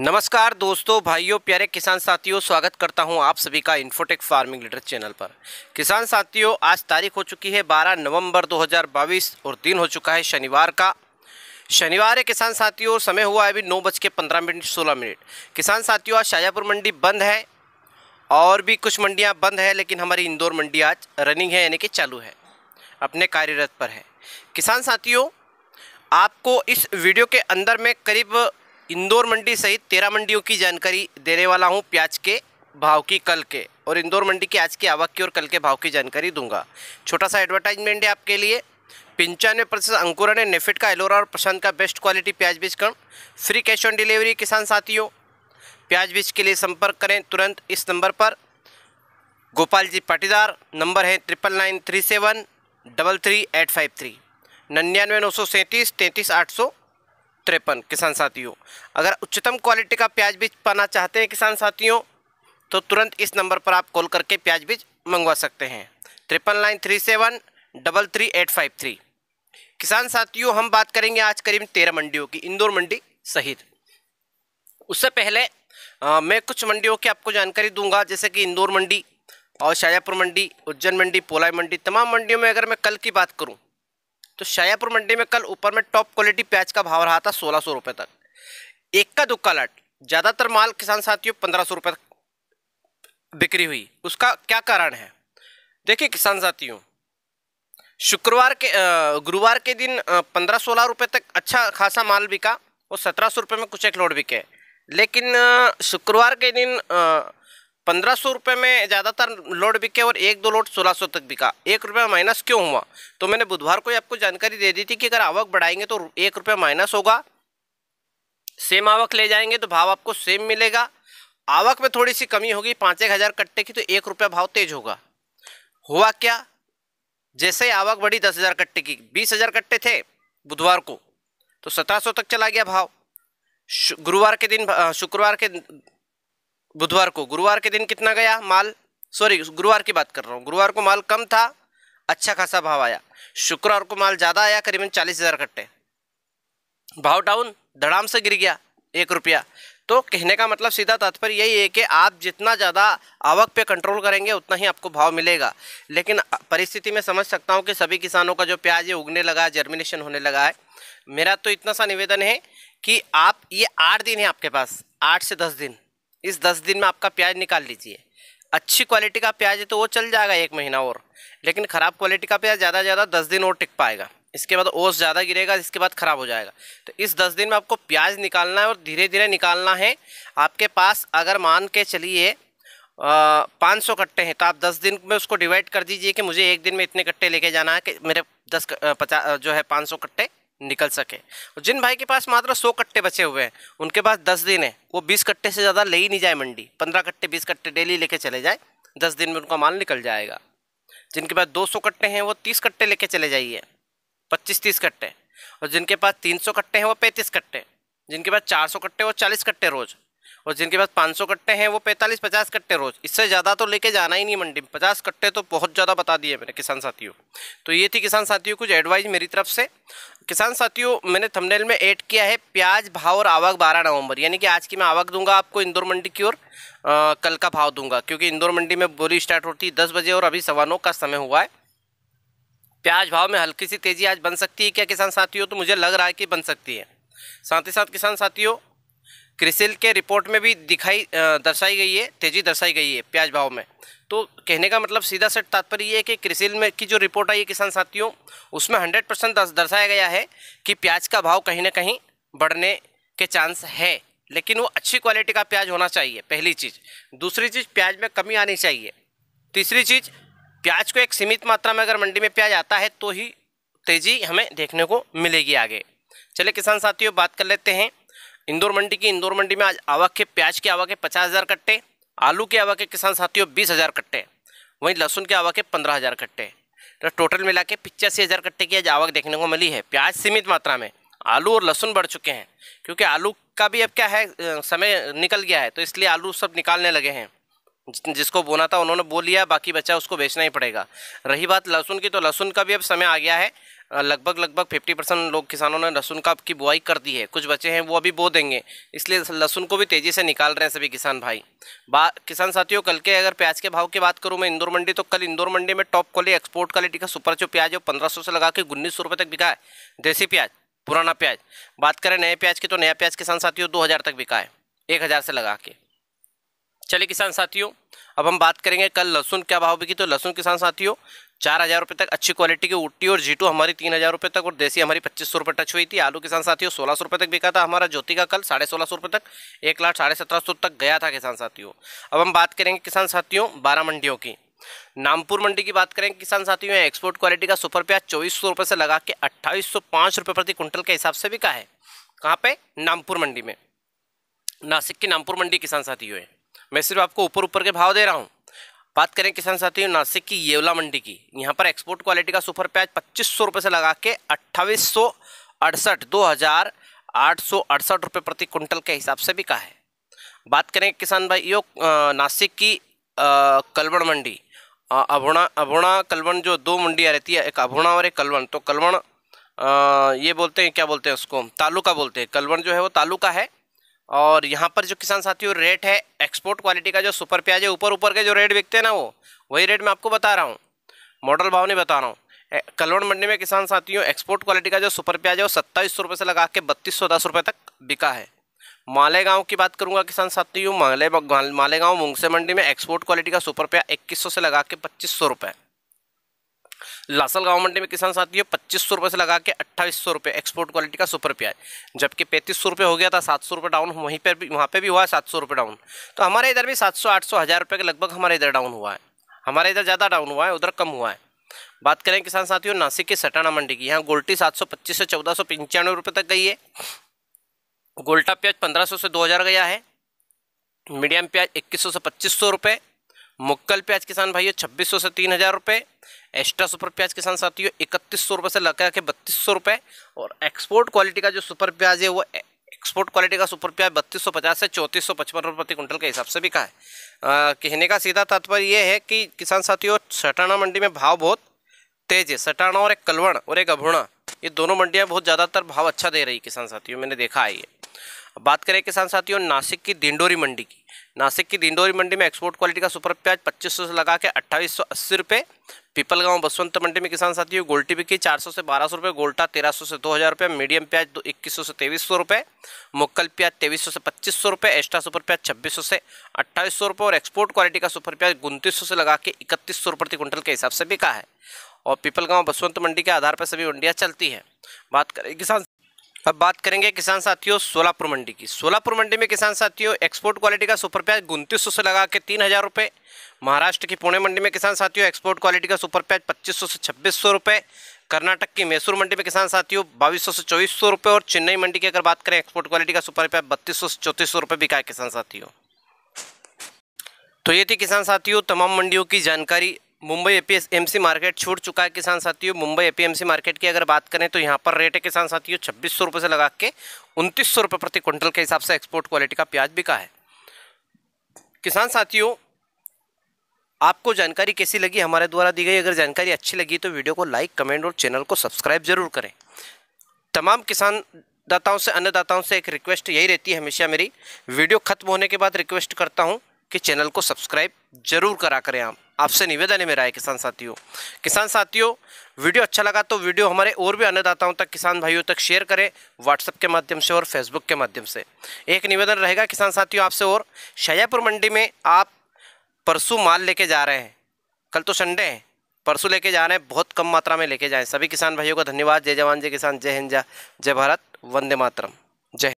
नमस्कार दोस्तों भाइयों प्यारे किसान साथियों स्वागत करता हूं आप सभी का इन्फोटेक फार्मिंग लीडर चैनल पर किसान साथियों आज तारीख हो चुकी है 12 नवंबर 2022 और दिन हो चुका है शनिवार का शनिवार है किसान साथियों समय हुआ है अभी नौ बज के पंद्रह मिनट सोलह मिनट किसान साथियों आज शाजापुर मंडी बंद है और भी कुछ मंडियाँ बंद है लेकिन हमारी इंदौर मंडी आज रनिंग है यानी कि चालू है अपने कार्यरत पर है किसान साथियों आपको इस वीडियो के अंदर में करीब इंदौर मंडी सहित तेरह मंडियों की जानकारी देने वाला हूँ प्याज के भाव की कल के और इंदौर मंडी की आज की आवक की और कल के भाव की जानकारी दूंगा छोटा सा एडवर्टाइजमेंट है आपके लिए पंचानवे प्रतिशत अंकुरण है नेफिट का एलोरा और प्रशांत का बेस्ट क्वालिटी प्याज बीज कर्म फ्री कैश ऑन डिलीवरी किसान साथियों प्याज बीज के लिए संपर्क करें तुरंत इस नंबर पर गोपाल जी पाटीदार नंबर है triple nine three seven double three eight five three निन्यानवे नौ सौ सैंतीस तैंतीस आठ सौ तिरपन किसान साथियों अगर उच्चतम क्वालिटी का प्याज बीज पाना चाहते हैं किसान साथियों तो तुरंत इस नंबर पर आप कॉल करके प्याज बीज मंगवा सकते हैं त्रिपन nine three seven double three eight five three किसान साथियों हम बात करेंगे आज करीब तेरह मंडियों की इंदौर मंडी सहित उससे पहले आ, मैं कुछ मंडियों की आपको जानकारी दूंगा जैसे कि इंदौर मंडी और शाजापुर मंडी उज्जैन मंडी पोलाई मंडी तमाम मंडियों में अगर मैं कल की बात करूँ तो शायापुर मंडी में कल ऊपर में टॉप क्वालिटी प्याज का भाव रहा था सोलह सौ रुपये तक एक का दुक्का लाट ज़्यादातर माल किसान साथियों पंद्रह सौ रुपये तक बिक्री हुई उसका क्या कारण है देखिए किसान साथियों शुक्रवार के गुरुवार के दिन पंद्रह सोलह रुपये तक अच्छा खासा माल बिका और सत्रह सौ रुपये में कुछ एक लोड बिके लेकिन शुक्रवार के दिन पंद्रह सौ रुपये में ज़्यादातर लोड बिके और एक दो लोड सोलह सौ तक बिका एक रुपये माइनस क्यों हुआ तो मैंने बुधवार को ही आपको जानकारी दे दी थी कि अगर आवक बढ़ाएंगे तो एक रुपये माइनस होगा सेम आवक ले जाएंगे तो भाव आपको सेम मिलेगा आवक में थोड़ी सी कमी होगी पाँच एक हज़ार कट्टे की तो एक रुपया भाव तेज होगा हुआ क्या जैसे ही आवक बढ़ी दस हज़ार कट्टे की बीस हज़ार कट्टे थे बुधवार को तो सत्रह सौ तक चला गया भाव गुरुवार के दिन शुक्रवार के बुधवार को गुरुवार के दिन कितना गया माल सॉरी गुरुवार की बात कर रहा हूँ गुरुवार को माल कम था अच्छा खासा भाव आया शुक्रवार को माल ज़्यादा आया करीबन चालीस हज़ार कट्टे भाव डाउन धड़ाम से गिर गया एक रुपया तो कहने का मतलब सीधा तात्पर्य यही है कि आप जितना ज़्यादा आवक पे कंट्रोल करेंगे उतना ही आपको भाव मिलेगा लेकिन परिस्थिति में समझ सकता हूँ कि सभी किसानों का जो प्याज ये उगने लगा है जर्मिनेशन होने लगा है मेरा तो इतना सा निवेदन है कि आप ये आठ दिन है आपके पास आठ से दस दिन इस दस दिन में आपका प्याज निकाल लीजिए अच्छी क्वालिटी का प्याज है तो वो चल जाएगा एक महीना और लेकिन ख़राब क्वालिटी का प्याज ज़्यादा ज़्यादा दस दिन और टिक पाएगा इसके बाद ओस ज़्यादा गिरेगा इसके बाद ख़राब हो जाएगा तो इस दस दिन में आपको प्याज निकालना है और धीरे धीरे निकालना है आपके पास अगर मान के चलिए पाँच सौ कट्टे हैं तो आप दस दिन में उसको डिवाइड कर दीजिए कि मुझे एक दिन में इतने कट्टे लेके जाना है कि मेरे दस पचास जो है पाँच सौ कट्टे निकल सके जिन भाई के पास मात्र सौ कट्टे बचे हुए हैं उनके पास दस दिन है वो बीस कट्टे से ज़्यादा ले ही नहीं जाए मंडी पंद्रह कट्टे बीस कट्टे डेली लेके चले जाए दस दिन में उनका माल निकल जाएगा जिनके पास दो सौ कट्टे हैं वो तीस कट्टे लेके चले जाइए पच्चीस तीस कट्टे और जिनके पास तीन सौ कट्टे हैं वो पैंतीस कट्टे जिनके पास चार सौ कट्टे वो चालीस कट्टे रोज़ और जिनके पास 500 कट्टे हैं वो 45-50 कट्टे रोज़ इससे ज़्यादा तो लेके जाना ही नहीं मंडी में पचास कट्टे तो बहुत ज़्यादा बता दिए मैंने किसान साथियों तो ये थी किसान साथियों कुछ एडवाइस मेरी तरफ से किसान साथियों मैंने थंबनेल में ऐड किया है प्याज भाव और आवक 12 नवंबर यानी कि आज की मैं आवक दूंगा आपको इंदौर मंडी की ओर कल का भाव दूंगा क्योंकि इंदौर मंडी में बोली स्टार्ट होती है दस बजे और अभी सवा नौ का समय हुआ है प्याज भाव में हल्की सी तेज़ी आज बन सकती है क्या किसान साथियों तो मुझे लग रहा है कि बन सकती है साथ ही साथ किसान साथियों क्रिसिल के रिपोर्ट में भी दिखाई दर्शाई गई है तेज़ी दर्शाई गई है प्याज भाव में तो कहने का मतलब सीधा सेट तात्पर्य ये है कि क्रिसिल में की जो रिपोर्ट आई है किसान साथियों उसमें हंड्रेड परसेंट दर्शाया गया है कि प्याज का भाव कहीं ना कहीं बढ़ने के चांस है लेकिन वो अच्छी क्वालिटी का प्याज होना चाहिए पहली चीज़ दूसरी चीज़ प्याज में कमी आनी चाहिए तीसरी चीज़ प्याज को एक सीमित मात्रा में अगर मंडी में प्याज आता है तो ही तेज़ी हमें देखने को मिलेगी आगे चले किसान साथियों बात कर लेते हैं इंदौर मंडी की इंदौर मंडी में आज आवक के प्याज के आवक के पचास हज़ार कट्टे आलू के आवक के किसान साथियों बीस हज़ार कट्टे वहीं लहसुन के आवक के पंद्रह हज़ार कट्टे तो टोटल मिला के पिचासी हज़ार कट्टे की आज आवक देखने को मिली है प्याज सीमित मात्रा में आलू और लहसुन बढ़ चुके हैं क्योंकि आलू का भी अब क्या है समय निकल गया है तो इसलिए आलू सब निकालने लगे हैं जिसको बोना था उन्होंने बो लिया बाकी बच्चा उसको बेचना ही पड़ेगा रही बात लहसुन की तो लहसुन का भी अब समय आ गया है लगभग लगभग फिफ्टी परसेंट लोग किसानों ने लहसुन का की बुआई कर दी है कुछ बचे हैं वो अभी बो देंगे इसलिए लहसुन को भी तेज़ी से निकाल रहे हैं सभी किसान भाई बा किसान साथियों कल के अगर प्याज के भाव की बात करूँ मैं इंदौर मंडी तो कल इंदौर मंडी में टॉप क्वालिटी एक्सपोर्ट क्वालिटी का सुपर जो प्याज है पंद्रह से लगा के उन्नीस सौ तक बिका है देसी प्याज पुराना प्याज बात करें नए प्याज की तो नया प्याज किसान साथियों दो तक बिका है एक से लगा के चलिए किसान साथियों अब हम बात करेंगे कल लहसुन क्या भाव बिकी तो लहसुन किसान साथियों चार हज़ार रुपये तक अच्छी क्वालिटी की उट्टी और जीटू हमारी तीन हज़ार रुपये तक और देसी हमारी पच्चीस सौ रुपये टच हुई थी आलू किसान साथियों सोलह सौ रुपये तक बिका था हमारा ज्योति का कल साढ़े सोलह सौ रुपये तक एक लाख साढ़े सत्रह सौ तक गया था किसान साथियों अब हम बात करेंगे किसान साथियों बारह मंडियों की नामपुर मंडी की बात करें किसान साथियों एक्सपोर्ट क्वालिटी का सुपर प्याज चौबीस सौ रुपये से लगा के अट्ठाईस सौ पाँच रुपये प्रति क्विंटल के हिसाब से बिका है कहाँ पे नामपुर मंडी में नासिक की नामपुर मंडी किसान साथियों मैं सिर्फ आपको ऊपर ऊपर के भाव दे रहा हूँ बात करें किसान साथियों नासिक की येवला मंडी की यहाँ पर एक्सपोर्ट क्वालिटी का सुपर प्याज पच्चीस सौ रुपये से लगा के अट्ठाईस सौ अड़सठ दो हज़ार आठ सौ अड़सठ रुपये प्रति कुंटल के हिसाब से बिका है बात करें किसान भाई यो नासिक की कलवण मंडी अभुणा अभुणा कलवण जो दो मंडियाँ रहती है एक अभुणा और एक कलवण तो कलवण ये बोलते हैं क्या बोलते हैं उसको तालुका बोलते हैं कलवण जो है वो तालुका है और यहाँ पर जो किसान साथियों रेट है एक्सपोर्ट क्वालिटी का जो सुपर प्याज है ऊपर ऊपर के जो रेट बिकते हैं ना वो वही रेट मैं आपको बता रहा हूँ मॉडल भाव नहीं बता रहा हूँ कलवण मंडी में किसान साथियों एक्सपोर्ट क्वालिटी का जो सुपर प्याज है वो सत्ताईस सौ रुपये से लगा के बत्तीस सौ दस रुपये तक बिका है मालेगांव की बात करूंगा किसान साथियों माले मालेगांव मुंगसे मंडी में एक्सपोर्ट क्वालिटी का सुपर प्याज इक्कीस सौ से लगा के पच्चीस सौ रुपये लासल गाँव मंडी में किसान साथियों पच्चीस सौ रुपये से लगा के अट्ठाईस सौ रुपये एक्सपोर्ट क्वालिटी का सुपर प्याज जबकि पैंतीस सौ रुपये हो गया था सात सौ रुपये डाउन वहीं पर भी वहाँ पर भी हुआ है सात सौ रुपये डाउन तो हमारे इधर भी सात सौ आठ सौ हज़ार रुपये के लगभग हमारे इधर डाउन हुआ है हमारे इधर ज़्यादा डाउन हुआ है उधर कम हुआ है बात करें किसान साथियों नासिक के सटाना मंडी की यहाँ गोल्टी सात सौ पच्चीस से चौदह सौ पंचानवे रुपये तक गई है गोल्टा प्याज पंद्रह सौ से दो हज़ार गया है मीडियम प्याज इक्कीस सौ से पच्चीस सौ रुपये मुक्कल प्याज किसान भाइयों छब्बीस सौ से तीन हज़ार रुपये एक्स्ट्रा सुपर प्याज किसान साथियों इकतीस सौ रुपये से लगा के बत्तीस सौ रुपये और एक्सपोर्ट क्वालिटी का जो सुपर प्याज है वो एक्सपोर्ट क्वालिटी का सुपर प्याज बत्तीस सौ पचास से चौंतीस सौ पचपन रुपये प्रति क्विंटल के हिसाब से बिका है आ, कहने का सीधा तात्पर्य यह है कि किसान साथियों सटाना मंडी में भाव बहुत तेज है सटाना और एक कलवण और एक अभुणा ये दोनों मंडियाँ बहुत ज़्यादातर भाव अच्छा दे रही किसान साथियों मैंने देखा है ये बात करें किसान साथियों नासिक की दिंडोरी मंडी की नासिक की दिंडोरी मंडी में एक्सपोर्ट क्वालिटी का सुपर प्याज पच्चीस सौ से लगा के अट्ठाईस सौ अस्सी रुपये पीपलगांव बसवंत मंडी में किसान साथियों गोल्टी बिकी चार सौ से बारह सौ रुपये गोल्टा तेरह सौ से दो हज़ार रुपये मीडियम प्याज दो इक्कीस सौ से तेईस सौ रुपये मुक्कल प्याज तेईस सौ से पच्चीस सौ रुपये एक्स्ट्रा सुपर प्याज छब्बीस सौ से अट्ठाईस सौ रुपये और एक्सपोर्ट क्वालिटी का सुपर प्याज उनतीस सौ से लगा के इकतीस सौ प्रति क्विंटल के हिसाब से बिका है और पीपलगांव बसवंत मंडी के आधार पर सभी मंडियाँ चलती हैं बात करें किसान अब बात करेंगे किसान साथियों सोलापुर मंडी की सोलापुर मंडी में किसान साथियों एक्सपोर्ट क्वालिटी का सुपर प्याज उनतीस सौ से लगा के तीन हज़ार रुपये महाराष्ट्र की पुणे मंडी में किसान साथियों एक्सपोर्ट क्वालिटी का सुपर प्याज पच्चीस सौ से छब्बीस सौ रुपये कर्नाटक की मैसूर मंडी में किसान साथियों बाईस सौ से चौबीस सौ रुपये और चेन्नई मंडी की अगर बात करें एक्सपोर्ट क्वालिटी का सुपर प्याज बत्तीस सौ से चौंतीस सौ रुपये बिका किसान साथियों तो ये थी किसान साथियों तमाम मंडियों की जानकारी मुंबई एपीएमसी मार्केट छूट चुका है किसान साथियों मुंबई एपीएमसी मार्केट की अगर बात करें तो यहाँ पर रेट है किसान साथियों छब्बीस सौ रुपये से लगा के उनतीस सौ रुपये प्रति क्विंटल के हिसाब से एक्सपोर्ट क्वालिटी का प्याज बिका है किसान साथियों आपको जानकारी कैसी लगी हमारे द्वारा दी गई अगर जानकारी अच्छी लगी तो वीडियो को लाइक कमेंट और चैनल को सब्सक्राइब जरूर करें तमाम किसान दाताओं से अन्नदाताओं से एक रिक्वेस्ट यही रहती है हमेशा मेरी वीडियो खत्म होने के बाद रिक्वेस्ट करता हूँ कि चैनल को सब्सक्राइब जरूर करा करें आप आपसे निवेदन है मेरा है किसान साथियों किसान साथियों वीडियो अच्छा लगा तो वीडियो हमारे और भी अन्नदाताओं तक किसान भाइयों तक शेयर करें व्हाट्सएप के माध्यम से और फेसबुक के माध्यम से एक निवेदन रहेगा किसान साथियों आपसे और शाजापुर मंडी में आप परसों माल लेके जा रहे हैं कल तो संडे है परसों लेके जा रहे हैं बहुत कम मात्रा में लेके जाएँ सभी किसान भाइयों का धन्यवाद जय जवान जय किसान जय हिंद जय भारत वंदे मातरम जय